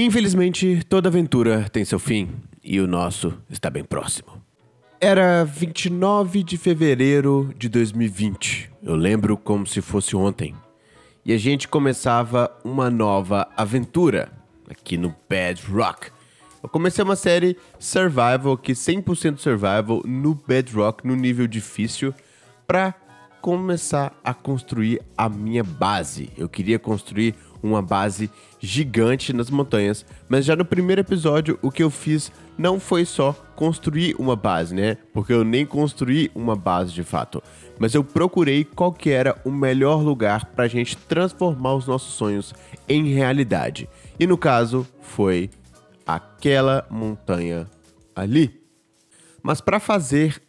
Infelizmente, toda aventura tem seu fim e o nosso está bem próximo. Era 29 de fevereiro de 2020. Eu lembro como se fosse ontem. E a gente começava uma nova aventura aqui no Bedrock. Eu comecei uma série survival aqui, 100% survival no Bedrock, no nível difícil, para começar a construir a minha base. Eu queria construir uma base gigante nas montanhas. Mas já no primeiro episódio, o que eu fiz não foi só construir uma base, né? Porque eu nem construí uma base de fato. Mas eu procurei qual que era o melhor lugar para a gente transformar os nossos sonhos em realidade. E no caso, foi aquela montanha ali. Mas para fazer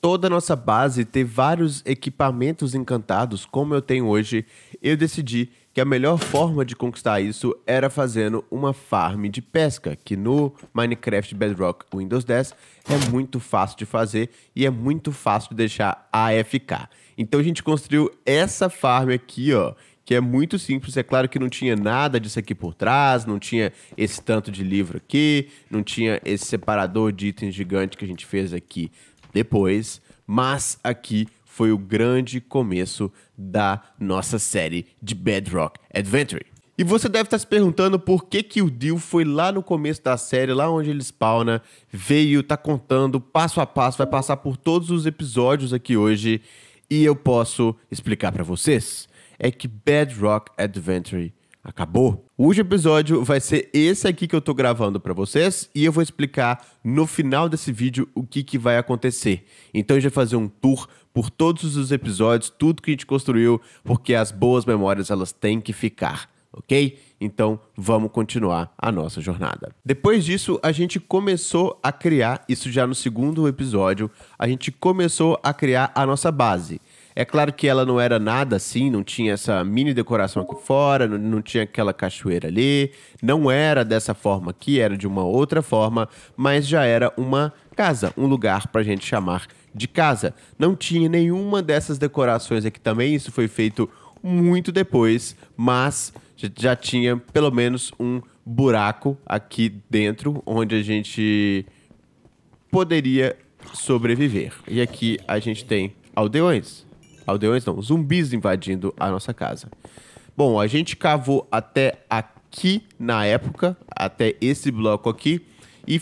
toda a nossa base ter vários equipamentos encantados como eu tenho hoje, eu decidi que a melhor forma de conquistar isso era fazendo uma farm de pesca, que no Minecraft Bedrock Windows 10 é muito fácil de fazer e é muito fácil de deixar AFK. Então a gente construiu essa farm aqui, ó, que é muito simples. É claro que não tinha nada disso aqui por trás, não tinha esse tanto de livro aqui, não tinha esse separador de itens gigante que a gente fez aqui depois, mas aqui foi o grande começo da nossa série de Bedrock Adventure. E você deve estar se perguntando por que que o Dio foi lá no começo da série, lá onde ele spawna, veio, tá contando passo a passo, vai passar por todos os episódios aqui hoje e eu posso explicar para vocês. É que Bedrock Adventure acabou. Hoje o episódio vai ser esse aqui que eu tô gravando para vocês e eu vou explicar no final desse vídeo o que, que vai acontecer. Então a gente vai fazer um tour por todos os episódios, tudo que a gente construiu, porque as boas memórias elas têm que ficar, ok? Então vamos continuar a nossa jornada. Depois disso, a gente começou a criar, isso já no segundo episódio, a gente começou a criar a nossa base. É claro que ela não era nada assim, não tinha essa mini decoração aqui fora, não, não, tinha aquela cachoeira ali, não era dessa forma aqui, era de uma outra forma, mas já era uma casa, um lugar para a gente chamar de casa. Não tinha nenhuma dessas decorações aqui também, isso foi feito muito depois, mas já tinha pelo menos um buraco aqui dentro onde a gente poderia sobreviver. E aqui a gente tem aldeões aldeões não, zumbis invadindo a nossa casa. Bom, a gente cavou até aqui na época, até esse bloco aqui, e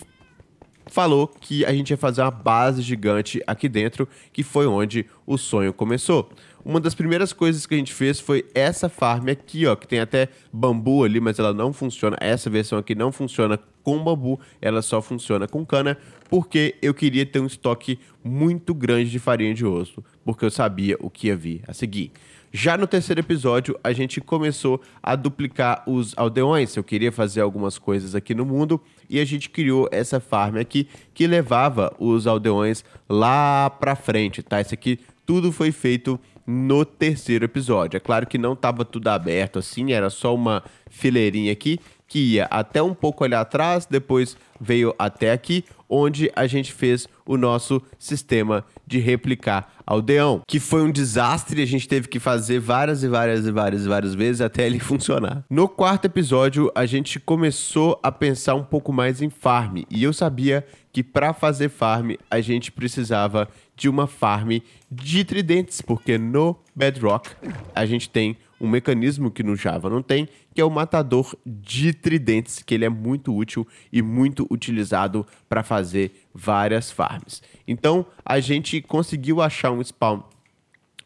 falou que a gente ia fazer uma base gigante aqui dentro, que foi onde o sonho começou. Uma das primeiras coisas que a gente fez foi essa farm aqui, ó, que tem até bambu ali, mas ela não funciona. Essa versão aqui não funciona com bambu, ela só funciona com cana, porque eu queria ter um estoque muito grande de farinha de osso, porque eu sabia o que ia vir a seguir. Já no terceiro episódio, a gente começou a duplicar os aldeões. Eu queria fazer algumas coisas aqui no mundo e a gente criou essa farm aqui que levava os aldeões lá pra frente, tá? Isso aqui tudo foi feito no terceiro episódio. É claro que não estava tudo aberto assim, era só uma fileirinha aqui que ia até um pouco ali atrás, depois veio até aqui, onde a gente fez o nosso sistema de replicar aldeão, que foi um desastre, a gente teve que fazer várias e várias e várias e várias vezes até ele funcionar. No quarto episódio, a gente começou a pensar um pouco mais em farm, e eu sabia que para fazer farm a gente precisava de uma farm de tridentes, porque no Bedrock a gente tem um mecanismo que no Java não tem, que é o matador de tridentes, que ele é muito útil e muito utilizado para fazer várias farms. Então, a gente conseguiu achar um spawn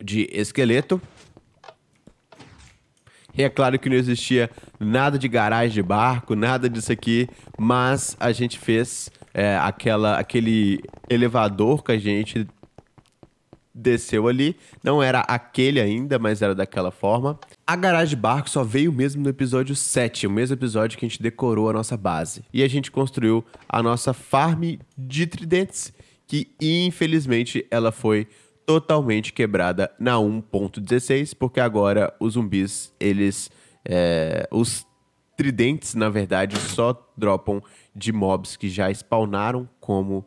de esqueleto. E é claro que não existia nada de garagem de barco, nada disso aqui, mas a gente fez é, aquela, aquele elevador que a gente desceu ali. Não era aquele ainda, mas era daquela forma. A garagem barco só veio mesmo no episódio 7, o mesmo episódio que a gente decorou a nossa base. E a gente construiu a nossa farm de tridentes, que infelizmente ela foi totalmente quebrada na 1.16, porque agora os zumbis, eles... É, os tridentes, na verdade, só dropam de mobs que já spawnaram como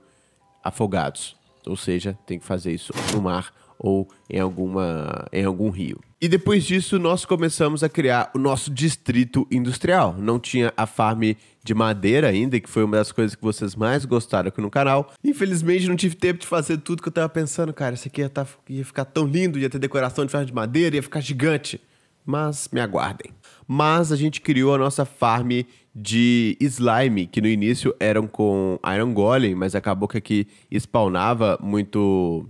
afogados. Ou seja, tem que fazer isso no mar ou em, alguma, em algum rio. E depois disso, nós começamos a criar o nosso distrito industrial. Não tinha a farm de madeira ainda, que foi uma das coisas que vocês mais gostaram aqui no canal. Infelizmente, não tive tempo de fazer tudo que eu tava pensando, cara. Isso aqui ia, tá, ia ficar tão lindo, ia ter decoração de farm de madeira, ia ficar gigante mas me aguardem. Mas a gente criou a nossa farm de slime, que no início eram com Iron Golem, mas acabou que aqui spawnava muito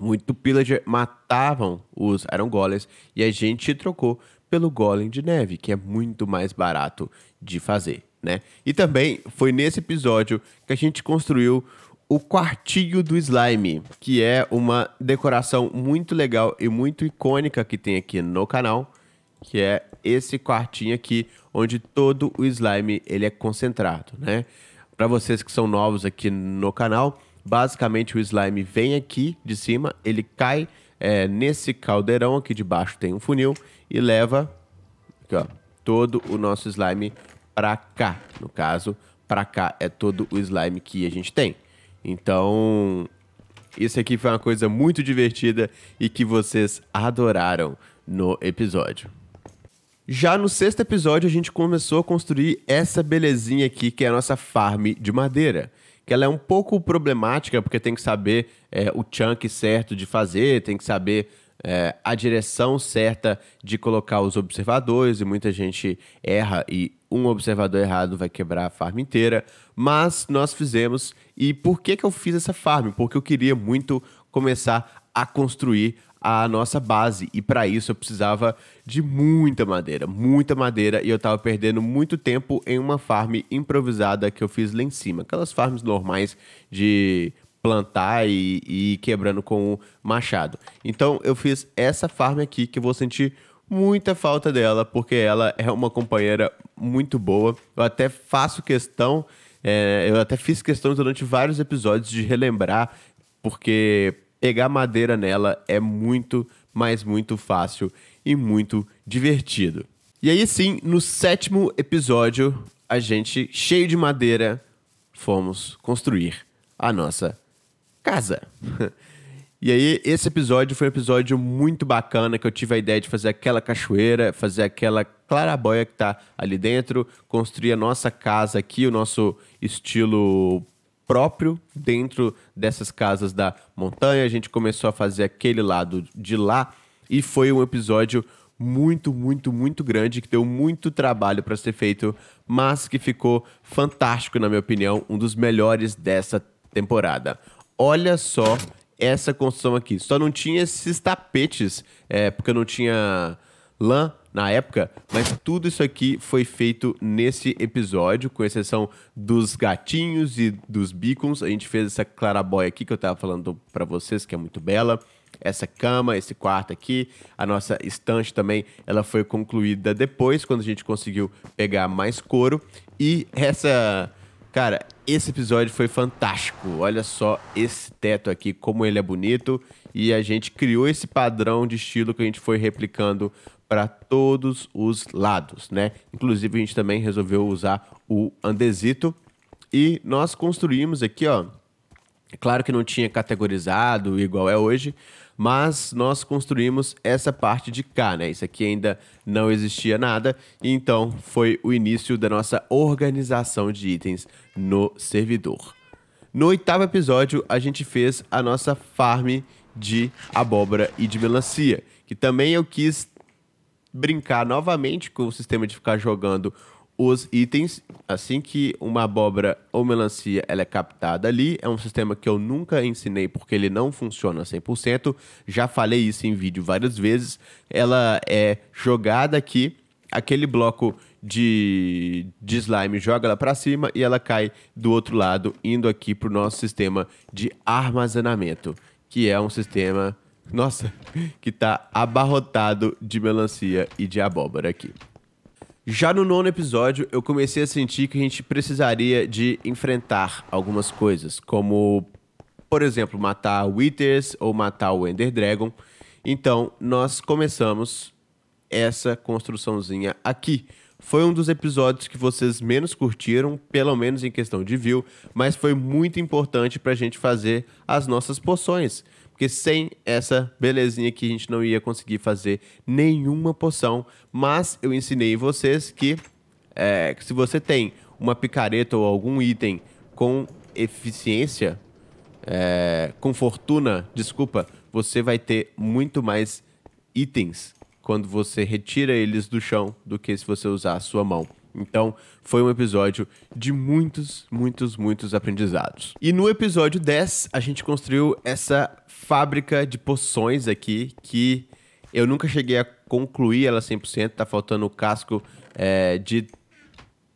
muito pillager matavam os Iron Golems e a gente trocou pelo Golem de Neve, que é muito mais barato de fazer, né? E também foi nesse episódio que a gente construiu o quartinho do slime, que é uma decoração muito legal e muito icônica que tem aqui no canal, que é esse quartinho aqui onde todo o slime ele é concentrado, né? Para vocês que são novos aqui no canal, basicamente o slime vem aqui de cima, ele cai é, nesse caldeirão aqui de baixo tem um funil e leva aqui, ó, todo o nosso slime para cá. No caso, para cá é todo o slime que a gente tem. Então, isso aqui foi uma coisa muito divertida e que vocês adoraram no episódio. Já no sexto episódio, a gente começou a construir essa belezinha aqui, que é a nossa farm de madeira. Que ela é um pouco problemática, porque tem que saber é, o chunk certo de fazer, tem que saber é, a direção certa de colocar os observadores, e muita gente erra e um observador errado vai quebrar a farm inteira. Mas nós fizemos, e por que, que eu fiz essa farm? Porque eu queria muito começar a construir a nossa base. E para isso eu precisava de muita madeira, muita madeira, e eu estava perdendo muito tempo em uma farm improvisada que eu fiz lá em cima. Aquelas farms normais de plantar e, e ir quebrando com o machado. Então eu fiz essa farm aqui que eu vou sentir muita falta dela, porque ela é uma companheira muito boa. Eu até faço questão, é, eu até fiz questão durante vários episódios de relembrar, porque pegar madeira nela é muito, mas muito fácil e muito divertido. E aí sim, no sétimo episódio, a gente, cheio de madeira, fomos construir a nossa casa. E aí, esse episódio foi um episódio muito bacana que eu tive a ideia de fazer aquela cachoeira, fazer aquela clarabóia que tá ali dentro, construir a nossa casa aqui, o nosso estilo próprio dentro dessas casas da montanha. A gente começou a fazer aquele lado de lá e foi um episódio muito, muito, muito grande que deu muito trabalho para ser feito, mas que ficou fantástico na minha opinião, um dos melhores dessa temporada olha só essa construção aqui. Só não tinha esses tapetes, é, porque não tinha lã na época, mas tudo isso aqui foi feito nesse episódio, com exceção dos gatinhos e dos beacons. A gente fez essa clarabóia aqui que eu tava falando para vocês, que é muito bela. Essa cama, esse quarto aqui, a nossa estante também, ela foi concluída depois, quando a gente conseguiu pegar mais couro. E essa Cara, esse episódio foi fantástico. Olha só esse teto aqui, como ele é bonito. E a gente criou esse padrão de estilo que a gente foi replicando para todos os lados, né? Inclusive, a gente também resolveu usar o andesito. E nós construímos aqui, ó. claro que não tinha categorizado igual é hoje, mas nós construímos essa parte de cá, né? Isso aqui ainda não existia nada, e então foi o início da nossa organização de itens no servidor. No oitavo episódio, a gente fez a nossa farm de abóbora e de melancia, que também eu quis brincar novamente com o sistema de ficar jogando os itens. Assim que uma abóbora ou melancia ela é captada ali, é um sistema que eu nunca ensinei porque ele não funciona 100%. Já falei isso em vídeo várias vezes. Ela é jogada aqui, aquele bloco de, de slime joga ela para cima e ela cai do outro lado, indo aqui para o nosso sistema de armazenamento, que é um sistema, nossa, que está abarrotado de melancia e de abóbora aqui. Já no nono episódio, eu comecei a sentir que a gente precisaria de enfrentar algumas coisas, como, por exemplo, matar Withers ou matar o Ender Dragon. Então, nós começamos essa construçãozinha aqui. Foi um dos episódios que vocês menos curtiram, pelo menos em questão de view, mas foi muito importante para a gente fazer as nossas poções porque sem essa belezinha aqui a gente não ia conseguir fazer nenhuma poção. Mas eu ensinei vocês que, é, que se você tem uma picareta ou algum item com eficiência, é, com fortuna, desculpa, você vai ter muito mais itens quando você retira eles do chão do que se você usar a sua mão. Então, foi um episódio de muitos, muitos, muitos aprendizados. E no episódio 10, a gente construiu essa fábrica de poções aqui que eu nunca cheguei a concluir ela 100%, tá faltando o casco é, de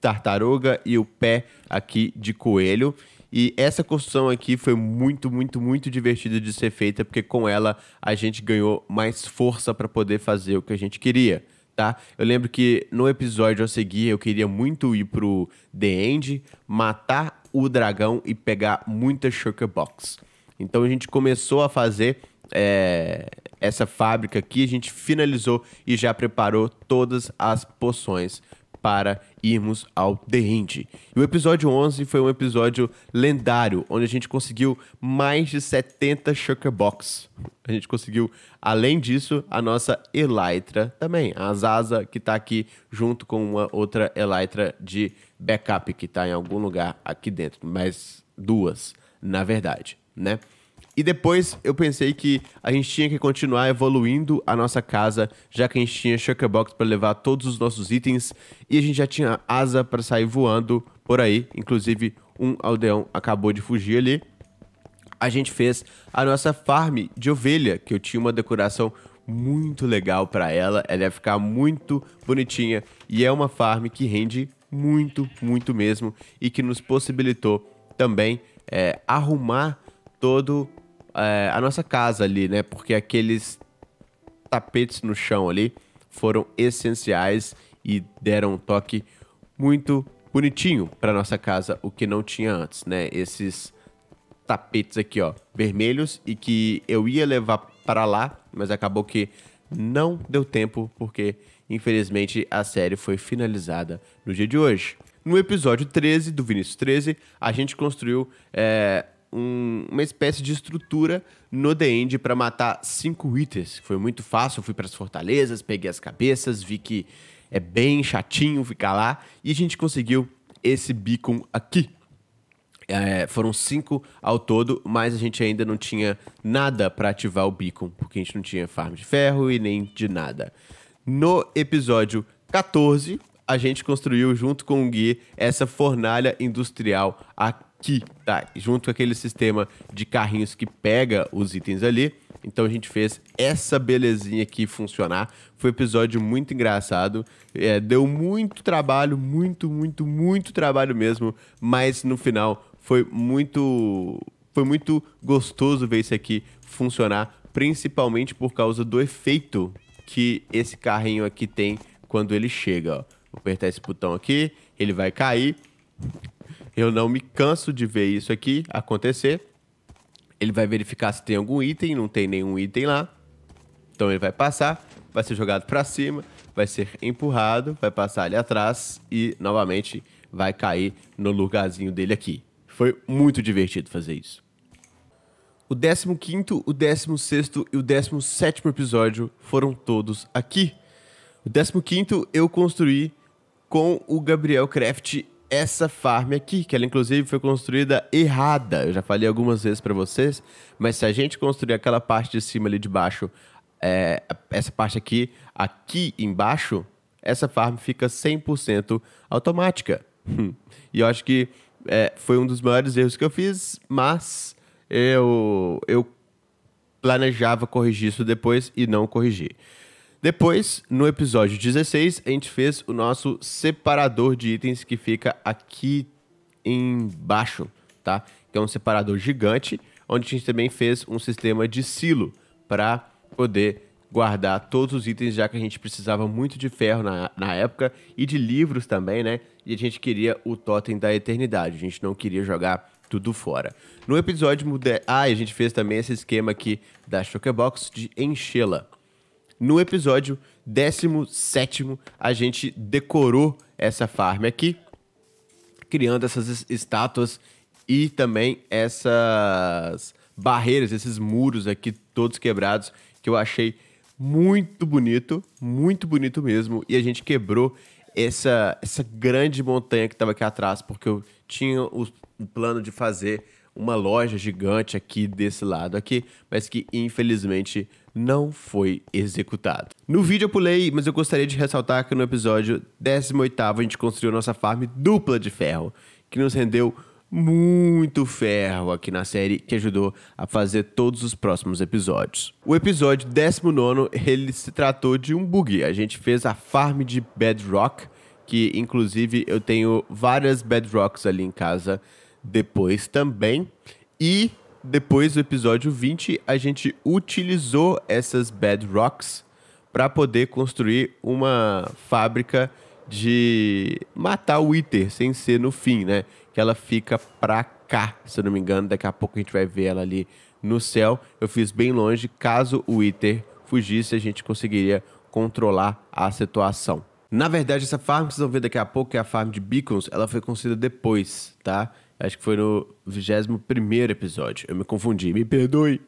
tartaruga e o pé aqui de coelho. E essa construção aqui foi muito, muito, muito divertida de ser feita, porque com ela a gente ganhou mais força para poder fazer o que a gente queria tá? Eu lembro que no episódio a seguir eu queria muito ir pro The End, matar o dragão e pegar muita Shulker Box. Então a gente começou a fazer é, essa fábrica aqui, a gente finalizou e já preparou todas as poções para irmos ao The Hint. E o episódio 11 foi um episódio lendário, onde a gente conseguiu mais de 70 Sugar Box. A gente conseguiu, além disso, a nossa Elytra também, a Zaza, que está aqui junto com uma outra Elytra de backup, que está em algum lugar aqui dentro, mas duas, na verdade, né? E depois eu pensei que a gente tinha que continuar evoluindo a nossa casa, já que a gente tinha box para levar todos os nossos itens e a gente já tinha asa para sair voando por aí. Inclusive, um aldeão acabou de fugir ali. A gente fez a nossa farm de ovelha, que eu tinha uma decoração muito legal para ela. Ela ia ficar muito bonitinha e é uma farm que rende muito, muito mesmo e que nos possibilitou também é, arrumar todo é, a nossa casa ali, né? Porque aqueles tapetes no chão ali foram essenciais e deram um toque muito bonitinho para nossa casa, o que não tinha antes, né? Esses tapetes aqui, ó, vermelhos e que eu ia levar para lá, mas acabou que não deu tempo porque infelizmente a série foi finalizada no dia de hoje. No episódio 13 do Vinicius 13, a gente construiu é, um, uma espécie de estrutura no The End para matar cinco Withers. Foi muito fácil, eu fui para as fortalezas, peguei as cabeças, vi que é bem chatinho ficar lá e a gente conseguiu esse beacon aqui. É, foram cinco ao todo, mas a gente ainda não tinha nada para ativar o beacon, porque a gente não tinha farm de ferro e nem de nada. No episódio 14, a gente construiu junto com o Gui essa fornalha industrial aqui que tá junto com aquele sistema de carrinhos que pega os itens ali. Então a gente fez essa belezinha aqui funcionar. Foi um episódio muito engraçado. É, deu muito trabalho, muito, muito, muito trabalho mesmo. Mas no final foi muito. Foi muito gostoso ver isso aqui funcionar, principalmente por causa do efeito que esse carrinho aqui tem quando ele chega. Ó. Vou apertar esse botão aqui, ele vai cair eu não me canso de ver isso aqui acontecer. Ele vai verificar se tem algum item, não tem nenhum item lá. Então ele vai passar, vai ser jogado para cima, vai ser empurrado, vai passar ali atrás e novamente vai cair no lugarzinho dele aqui. Foi muito divertido fazer isso. O 15º, o 16 e o 17 episódio foram todos aqui. O 15º eu construí com o Gabriel Craft essa farm aqui, que ela inclusive foi construída errada. Eu já falei algumas vezes para vocês, mas se a gente construir aquela parte de cima ali de baixo, é, essa parte aqui, aqui embaixo, essa farm fica 100% automática. Hum. e eu acho que é, foi um dos maiores erros que eu fiz, mas eu, eu planejava corrigir isso depois e não corrigi. Depois, no episódio 16, a gente fez o nosso separador de itens que fica aqui embaixo, tá? Que é um separador gigante, onde a gente também fez um sistema de silo para poder guardar todos os itens, já que a gente precisava muito de ferro na, na época e de livros também, né? E a gente queria o totem da eternidade, a gente não queria jogar tudo fora. No episódio... Ah, a gente fez também esse esquema aqui da Choquebox de enchê-la. No episódio 17, a gente decorou essa farm aqui, criando essas estátuas e também essas barreiras, esses muros aqui todos quebrados, que eu achei muito bonito, muito bonito mesmo. E a gente quebrou essa, essa grande montanha que estava aqui atrás, porque eu tinha o, o, plano de fazer uma loja gigante aqui desse lado aqui, mas que infelizmente não foi executado. No vídeo eu pulei, mas eu gostaria de ressaltar que no episódio 18 a gente construiu nossa farm dupla de ferro, que nos rendeu muito ferro aqui na série que ajudou a fazer todos os próximos episódios. O episódio 19, ele se tratou de um bug. A gente fez a farm de Bedrock, que inclusive eu tenho várias Bedrocks ali em casa depois também. E depois do episódio 20, a gente utilizou essas bedrocks para poder construir uma fábrica de matar o Wither sem ser no fim, né? Que ela fica pra cá, se eu não me engano. Daqui a pouco a gente vai ver ela ali no céu. Eu fiz bem longe. Caso o Wither fugisse, a gente conseguiria controlar a situação. Na verdade, essa farm que vocês vão ver daqui a pouco, que é a farm de Beacons, ela foi construída depois, tá? Acho que foi no 21 episódio. Eu me confundi, me perdoe.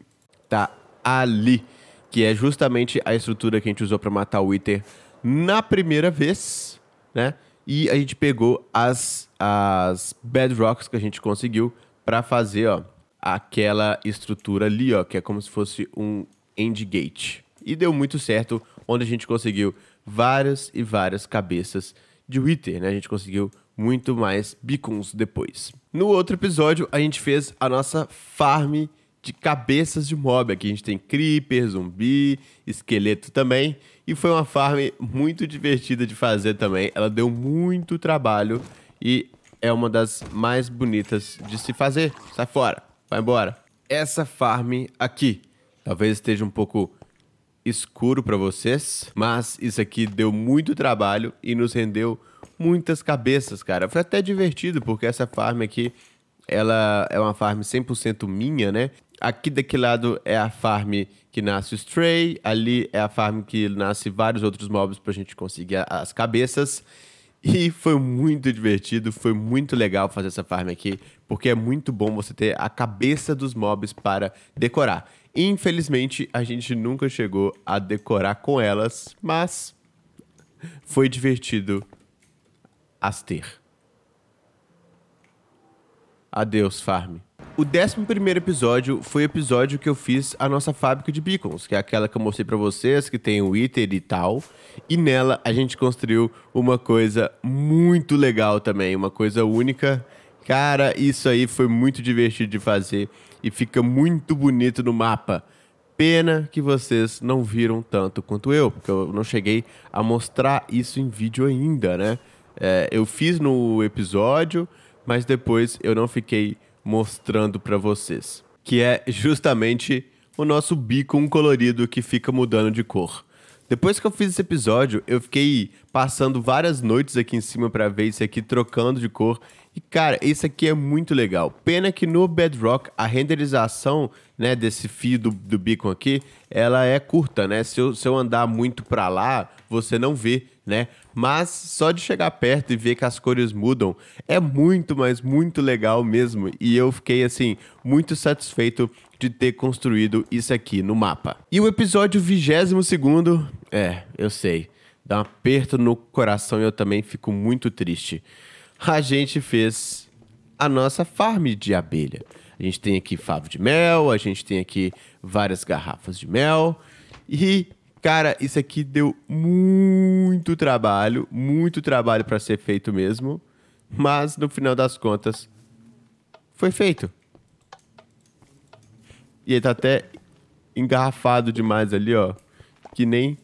Tá ali. Que é justamente a estrutura que a gente usou para matar o Wither na primeira vez, né? E a gente pegou as, as bedrocks que a gente conseguiu para fazer, ó, aquela estrutura ali, ó, que é como se fosse um endgate. E deu muito certo, onde a gente conseguiu várias e várias cabeças de Wither, né? A gente conseguiu muito mais beacons depois. No outro episódio, a gente fez a nossa farm de cabeças de mob. Aqui a gente tem creeper, zumbi, esqueleto também. E foi uma farm muito divertida de fazer também. Ela deu muito trabalho e é uma das mais bonitas de se fazer. Sai fora, vai embora. Essa farm aqui, talvez esteja um pouco escuro para vocês, mas isso aqui deu muito trabalho e nos rendeu muitas cabeças, cara. Foi até divertido, porque essa farm aqui, ela é uma farm 100% minha, né? Aqui daquele lado é a farm que nasce o Stray, ali é a farm que nasce vários outros mobs pra gente conseguir as cabeças. E foi muito divertido, foi muito legal fazer essa farm aqui, porque é muito bom você ter a cabeça dos mobs para decorar. Infelizmente, a gente nunca chegou a decorar com elas, mas foi divertido Aster. Adeus, farm. O 11 primeiro episódio foi o episódio que eu fiz a nossa fábrica de beacons, que é aquela que eu mostrei para vocês, que tem o ITER e tal. E nela a gente construiu uma coisa muito legal também, uma coisa única. Cara, isso aí foi muito divertido de fazer e fica muito bonito no mapa. Pena que vocês não viram tanto quanto eu, porque eu não cheguei a mostrar isso em vídeo ainda, né? É, eu fiz no episódio, mas depois eu não fiquei mostrando para vocês. Que é justamente o nosso bico colorido que fica mudando de cor. Depois que eu fiz esse episódio, eu fiquei passando várias noites aqui em cima para ver isso aqui trocando de cor. E cara, isso aqui é muito legal. Pena que no Bedrock a renderização né, desse fio do, do beacon aqui, ela é curta, né? Se eu, se eu andar muito para lá, você não vê, né? Mas só de chegar perto e ver que as cores mudam é muito, mas muito legal mesmo. E eu fiquei assim muito satisfeito de ter construído isso aqui no mapa. E o episódio 22 segundo, é, eu sei, dá um aperto no coração e eu também fico muito triste. A gente fez a nossa farm de abelha. A gente tem aqui favo de mel, a gente tem aqui várias garrafas de mel. E, cara, isso aqui deu muito trabalho, muito trabalho para ser feito mesmo. Mas, no final das contas, foi feito. E ele tá até engarrafado demais ali, ó. Que nem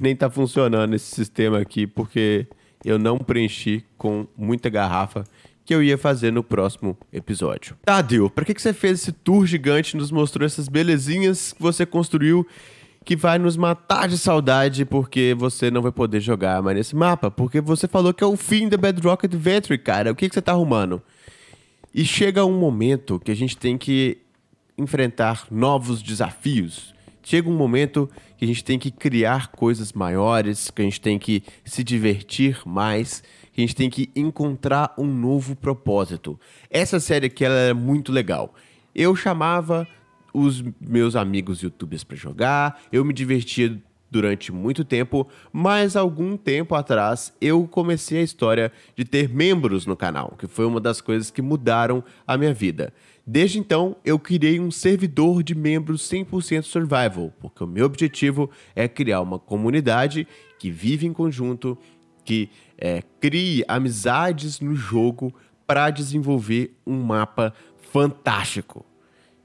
nem tá funcionando esse sistema aqui, porque eu não preenchi com muita garrafa que eu ia fazer no próximo episódio. Tadeu, tá, para que, que você fez esse tour gigante, nos mostrou essas belezinhas que você construiu que vai nos matar de saudade porque você não vai poder jogar mais nesse mapa, porque você falou que é o fim da Bedrock Adventure, cara. O que, que você tá arrumando? E chega um momento que a gente tem que enfrentar novos desafios. Chega um momento que a gente tem que criar coisas maiores, que a gente tem que se divertir mais que a gente tem que encontrar um novo propósito. Essa série aqui ela é muito legal. Eu chamava os meus amigos youtubers para jogar, eu me divertia durante muito tempo, mas algum tempo atrás eu comecei a história de ter membros no canal, que foi uma das coisas que mudaram a minha vida. Desde então, eu criei um servidor de membros 100% survival, porque o meu objetivo é criar uma comunidade que vive em conjunto, que é, crie amizades no jogo para desenvolver um mapa fantástico.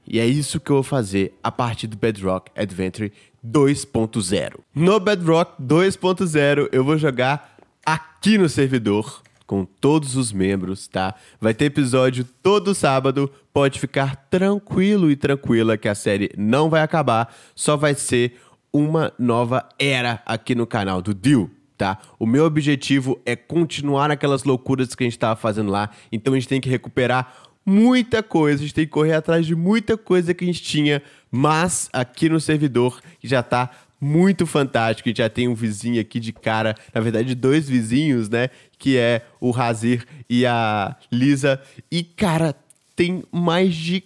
E é isso que eu vou fazer a partir do Bedrock Adventure 2.0. No Bedrock 2.0 eu vou jogar aqui no servidor com todos os membros, tá? Vai ter episódio todo sábado. Pode ficar tranquilo e tranquila que a série não vai acabar, só vai ser uma nova era aqui no canal do Deal tá? O meu objetivo é continuar aquelas loucuras que a gente estava fazendo lá. Então a gente tem que recuperar muita coisa, a gente tem que correr atrás de muita coisa que a gente tinha, mas aqui no servidor já tá muito fantástico. A gente já tem um vizinho aqui de cara, na verdade, dois vizinhos, né? Que é o Razir e a Lisa. E, cara, tem mais de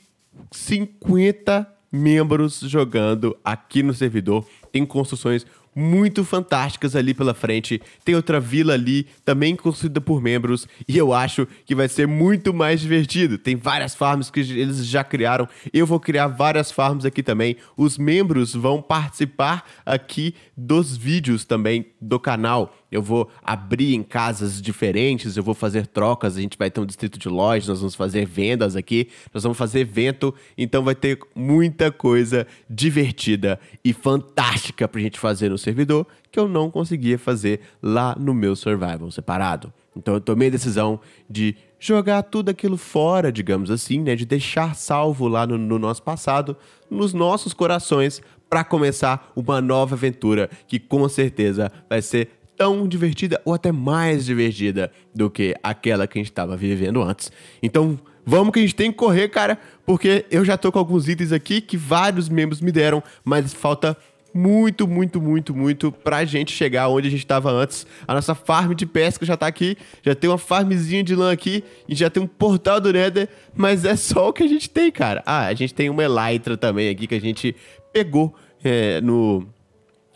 50 membros jogando aqui no servidor. Tem construções muito fantásticas ali pela frente. Tem outra vila ali, também construída por membros, e eu acho que vai ser muito mais divertido. Tem várias farms que eles já criaram. Eu vou criar várias farms aqui também. Os membros vão participar aqui dos vídeos também do canal eu vou abrir em casas diferentes, eu vou fazer trocas, a gente vai ter um distrito de lojas, nós vamos fazer vendas aqui, nós vamos fazer evento, então vai ter muita coisa divertida e fantástica pra gente fazer no servidor que eu não conseguia fazer lá no meu survival separado. Então eu tomei a decisão de jogar tudo aquilo fora, digamos assim, né, de deixar salvo lá no, no nosso passado, nos nossos corações, para começar uma nova aventura que com certeza vai ser tão divertida ou até mais divertida do que aquela que a gente estava vivendo antes. Então, vamos que a gente tem que correr, cara, porque eu já tô com alguns itens aqui que vários membros me deram, mas falta muito, muito, muito, muito pra gente chegar onde a gente estava antes. A nossa farm de pesca já tá aqui, já tem uma farmzinha de lã aqui e já tem um portal do Nether, mas é só o que a gente tem, cara. Ah, a gente tem uma Elytra também aqui que a gente pegou é, no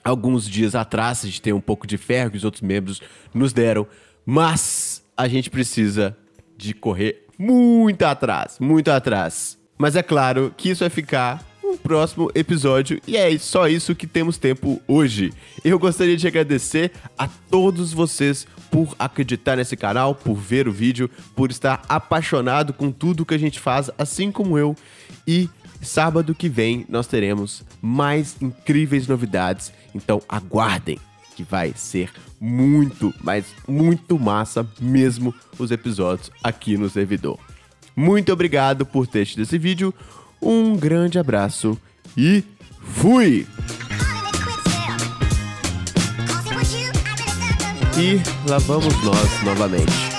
alguns dias atrás, a gente tem um pouco de ferro que os outros membros nos deram, mas a gente precisa de correr muito atrás, muito atrás. Mas é claro que isso vai ficar no próximo episódio e é só isso que temos tempo hoje. Eu gostaria de agradecer a todos vocês por acreditar nesse canal, por ver o vídeo, por estar apaixonado com tudo que a gente faz, assim como eu e Sábado que vem nós teremos mais incríveis novidades, então aguardem que vai ser muito, mas muito massa mesmo os episódios aqui no servidor. Muito obrigado por ter assistido esse vídeo, um grande abraço e fui! E lá vamos nós novamente.